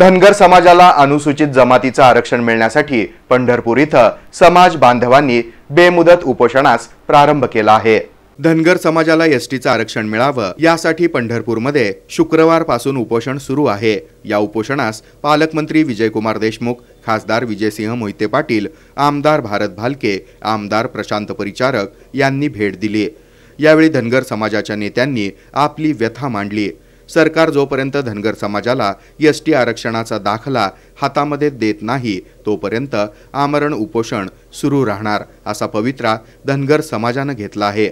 धनगर समाजाला अनुसूचित जमातीचं आरक्षण मिळण्यासाठी पंढरपूर इथं समाज बांधवांनी बेमुदत उपोषणास प्रारंभ केला आहे धनगर समाजाला एसटीचं आरक्षण मिळावं यासाठी पंढरपूरमध्ये शुक्रवारपासून उपोषण सुरू आहे या उपोषणास पालकमंत्री विजयकुमार देशमुख खासदार विजयसिंह मोहिते पाटील आमदार भारत भालके आमदार प्रशांत परिचारक यांनी भेट दिली यावेळी धनगर समाजाच्या नेत्यांनी आपली व्यथा मांडली सरकार जोपर्यंत धनगर समाजाला एस टी आरक्षणाचा दाखला हातामध्ये देत नाही तोपर्यंत आमरण उपोषण सुरू राहणार असा पवित्रा धनगर समाजानं घेतला आहे